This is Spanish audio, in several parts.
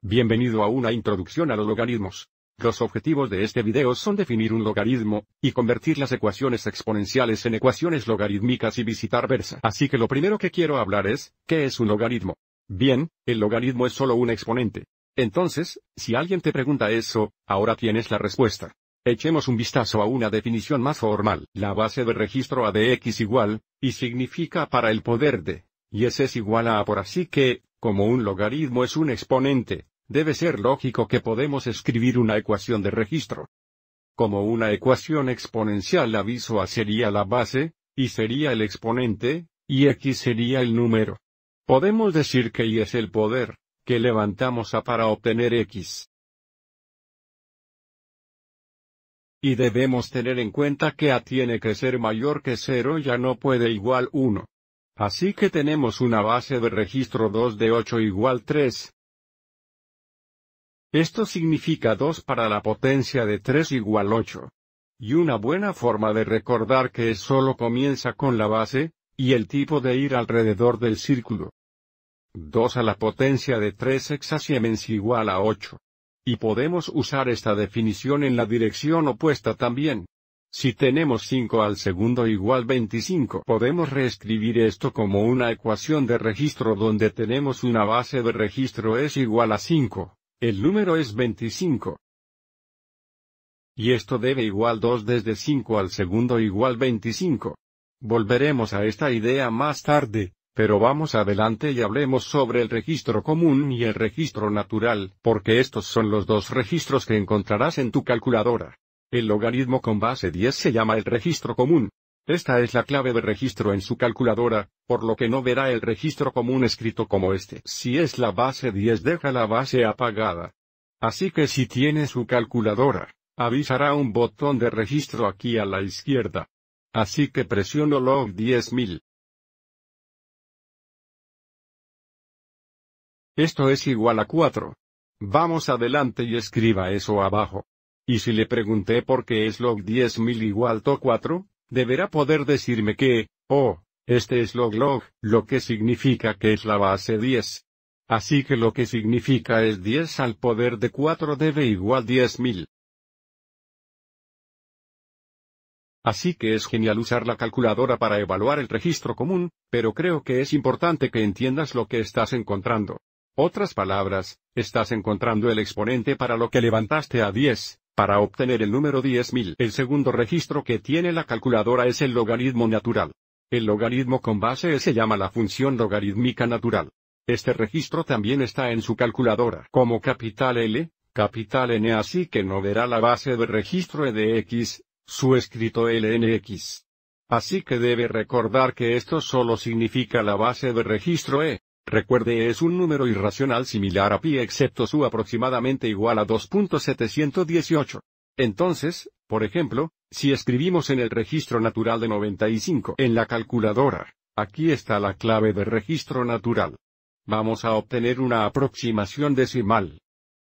Bienvenido a una introducción a los logaritmos. Los objetivos de este video son definir un logaritmo, y convertir las ecuaciones exponenciales en ecuaciones logarítmicas y visitar versa. Así que lo primero que quiero hablar es, ¿qué es un logaritmo? Bien, el logaritmo es solo un exponente. Entonces, si alguien te pregunta eso, ahora tienes la respuesta. Echemos un vistazo a una definición más formal. La base de registro a de x igual, y significa para el poder de, y s es igual a a por así que, como un logaritmo es un exponente, debe ser lógico que podemos escribir una ecuación de registro. Como una ecuación exponencial la a sería la base, y sería el exponente, y x sería el número. Podemos decir que y es el poder, que levantamos a para obtener x. Y debemos tener en cuenta que a tiene que ser mayor que 0 ya no puede igual 1. Así que tenemos una base de registro 2 de 8 igual 3. Esto significa 2 para la potencia de 3 igual 8. Y una buena forma de recordar que es solo comienza con la base, y el tipo de ir alrededor del círculo. 2 a la potencia de 3 siemens igual a 8. Y podemos usar esta definición en la dirección opuesta también. Si tenemos 5 al segundo igual 25 podemos reescribir esto como una ecuación de registro donde tenemos una base de registro es igual a 5. El número es 25. Y esto debe igual 2 desde 5 al segundo igual 25. Volveremos a esta idea más tarde, pero vamos adelante y hablemos sobre el registro común y el registro natural, porque estos son los dos registros que encontrarás en tu calculadora. El logaritmo con base 10 se llama el registro común. Esta es la clave de registro en su calculadora, por lo que no verá el registro común escrito como este. Si es la base 10 deja la base apagada. Así que si tiene su calculadora, avisará un botón de registro aquí a la izquierda. Así que presiono log 10.000. Esto es igual a 4. Vamos adelante y escriba eso abajo. Y si le pregunté por qué es log 10.000 igual to 4, deberá poder decirme que, oh, este es log log, lo que significa que es la base 10. Así que lo que significa es 10 al poder de 4 debe igual 10.000. Así que es genial usar la calculadora para evaluar el registro común, pero creo que es importante que entiendas lo que estás encontrando. Otras palabras, estás encontrando el exponente para lo que levantaste a 10, para obtener el número 10.000, el segundo registro que tiene la calculadora es el logaritmo natural. El logaritmo con base e se llama la función logarítmica natural. Este registro también está en su calculadora como capital L, capital N así que no verá la base de registro e de X, su escrito LNX. Así que debe recordar que esto solo significa la base de registro E. Recuerde es un número irracional similar a pi excepto su aproximadamente igual a 2.718. Entonces, por ejemplo, si escribimos en el registro natural de 95 en la calculadora, aquí está la clave de registro natural. Vamos a obtener una aproximación decimal.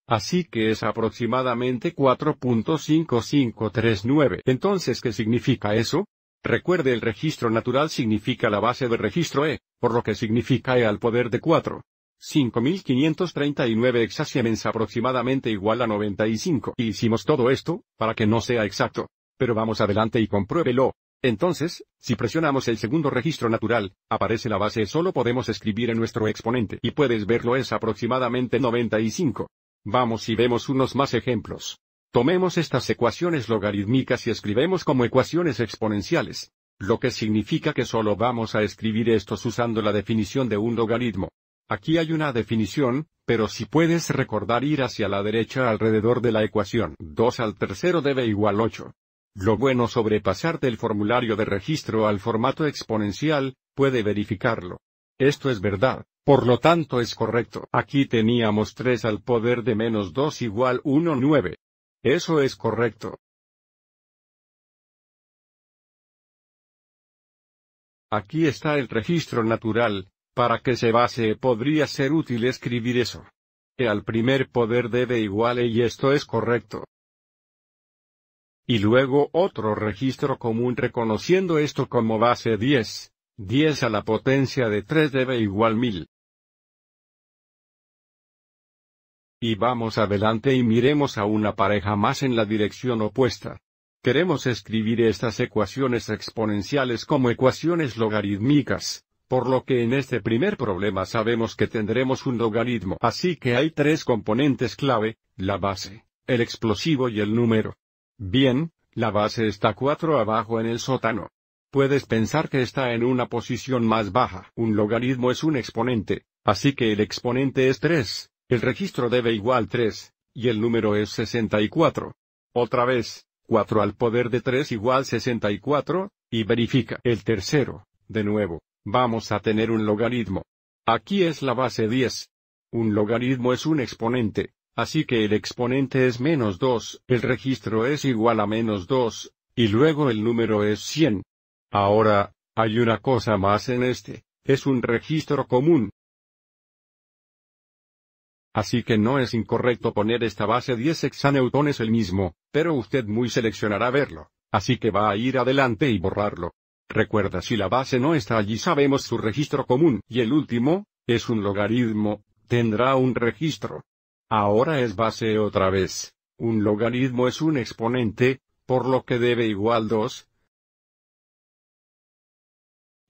Así que es aproximadamente 4.5539. Entonces, ¿qué significa eso? Recuerde el registro natural significa la base de registro E, por lo que significa E al poder de 4. 5539 exasiemens aproximadamente igual a 95. Hicimos todo esto, para que no sea exacto. Pero vamos adelante y compruébelo. Entonces, si presionamos el segundo registro natural, aparece la base e, solo podemos escribir en nuestro exponente y puedes verlo es aproximadamente 95. Vamos y vemos unos más ejemplos. Tomemos estas ecuaciones logarítmicas y escribemos como ecuaciones exponenciales, lo que significa que solo vamos a escribir estos usando la definición de un logaritmo. Aquí hay una definición, pero si puedes recordar ir hacia la derecha alrededor de la ecuación 2 al tercero debe igual 8. Lo bueno sobre pasar del formulario de registro al formato exponencial, puede verificarlo. Esto es verdad, por lo tanto es correcto. Aquí teníamos 3 al poder de menos 2 igual 1 9. Eso es correcto. Aquí está el registro natural, para que se base podría ser útil escribir eso. E al primer poder debe igual e y esto es correcto. Y luego otro registro común reconociendo esto como base 10, 10 a la potencia de 3 debe igual 1000. Y vamos adelante y miremos a una pareja más en la dirección opuesta. Queremos escribir estas ecuaciones exponenciales como ecuaciones logarítmicas, por lo que en este primer problema sabemos que tendremos un logaritmo. Así que hay tres componentes clave, la base, el explosivo y el número. Bien, la base está cuatro abajo en el sótano. Puedes pensar que está en una posición más baja. Un logaritmo es un exponente, así que el exponente es 3. El registro debe igual 3, y el número es 64. Otra vez, 4 al poder de 3 igual 64, y verifica el tercero. De nuevo, vamos a tener un logaritmo. Aquí es la base 10. Un logaritmo es un exponente, así que el exponente es menos 2, el registro es igual a menos 2, y luego el número es 100. Ahora, hay una cosa más en este, es un registro común, Así que no es incorrecto poner esta base 10 hexaneutones el mismo, pero usted muy seleccionará verlo, así que va a ir adelante y borrarlo. Recuerda si la base no está allí sabemos su registro común, y el último, es un logaritmo, tendrá un registro. Ahora es base otra vez. Un logaritmo es un exponente, por lo que debe igual 2.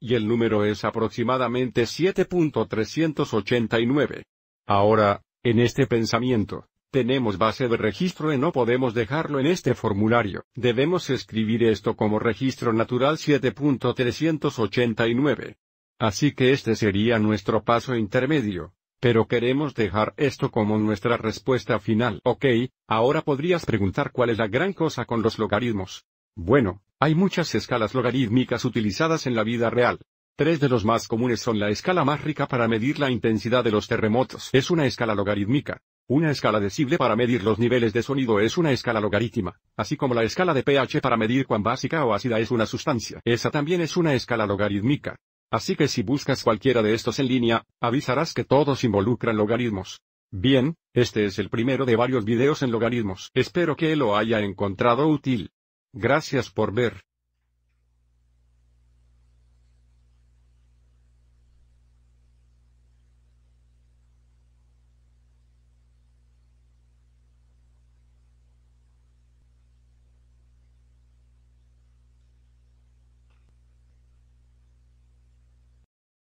Y el número es aproximadamente 7.389. Ahora, en este pensamiento, tenemos base de registro y no podemos dejarlo en este formulario. Debemos escribir esto como registro natural 7.389. Así que este sería nuestro paso intermedio. Pero queremos dejar esto como nuestra respuesta final. Ok, ahora podrías preguntar cuál es la gran cosa con los logaritmos. Bueno, hay muchas escalas logarítmicas utilizadas en la vida real. Tres de los más comunes son la escala más rica para medir la intensidad de los terremotos. Es una escala logarítmica. Una escala decible para medir los niveles de sonido es una escala logarítmica, así como la escala de pH para medir cuán básica o ácida es una sustancia. Esa también es una escala logarítmica. Así que si buscas cualquiera de estos en línea, avisarás que todos involucran logaritmos. Bien, este es el primero de varios videos en logaritmos. Espero que lo haya encontrado útil. Gracias por ver.